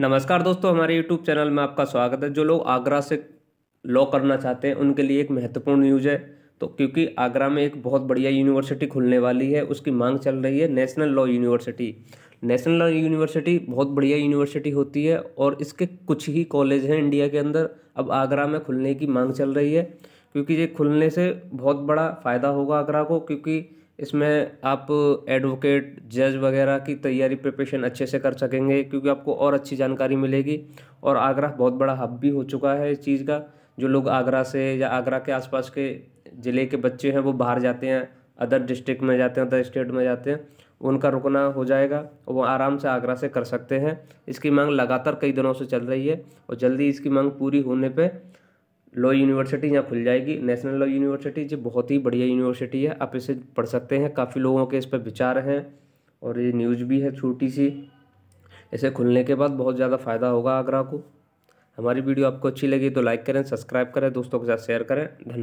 नमस्कार दोस्तों हमारे यूट्यूब चैनल में आपका स्वागत है जो लोग आगरा से लॉ करना चाहते हैं उनके लिए एक महत्वपूर्ण न्यूज़ है तो क्योंकि आगरा में एक बहुत बढ़िया यूनिवर्सिटी खुलने वाली है उसकी मांग चल रही है national law university national law university बहुत बढ़िया यूनिवर्सिटी होती है और इसके कुछ ही कॉलेज हैं इंडिया के अंदर अब आगरा में खुलने की मांग चल रही है क्योंकि ये खुलने से बहुत बड़ा फ़ायदा होगा आगरा को क्योंकि इसमें आप एडवोकेट जज वगैरह की तैयारी प्रिपरेशन अच्छे से कर सकेंगे क्योंकि आपको और अच्छी जानकारी मिलेगी और आगरा बहुत बड़ा हब भी हो चुका है इस चीज़ का जो लोग आगरा से या आगरा के आसपास के ज़िले के बच्चे हैं वो बाहर जाते हैं अदर डिस्ट्रिक्ट में जाते हैं अदर स्टेट में जाते हैं उनका रुकना हो जाएगा और वो आराम से आगरा से कर सकते हैं इसकी मांग लगातार कई दिनों से चल रही है और जल्दी इसकी मांग पूरी होने पर लॉ यूनिवर्सिटी यहाँ खुल जाएगी नेशनल लॉ यूनिवर्सिटी जो बहुत ही बढ़िया यूनिवर्सिटी है आप इसे पढ़ सकते हैं काफ़ी लोगों के इस पर विचार हैं और ये न्यूज़ भी है छोटी सी इसे खुलने के बाद बहुत ज़्यादा फ़ायदा होगा आगरा को हमारी वीडियो आपको अच्छी लगी तो लाइक करें सब्सक्राइब करें दोस्तों के साथ शेयर करें धन्यवाद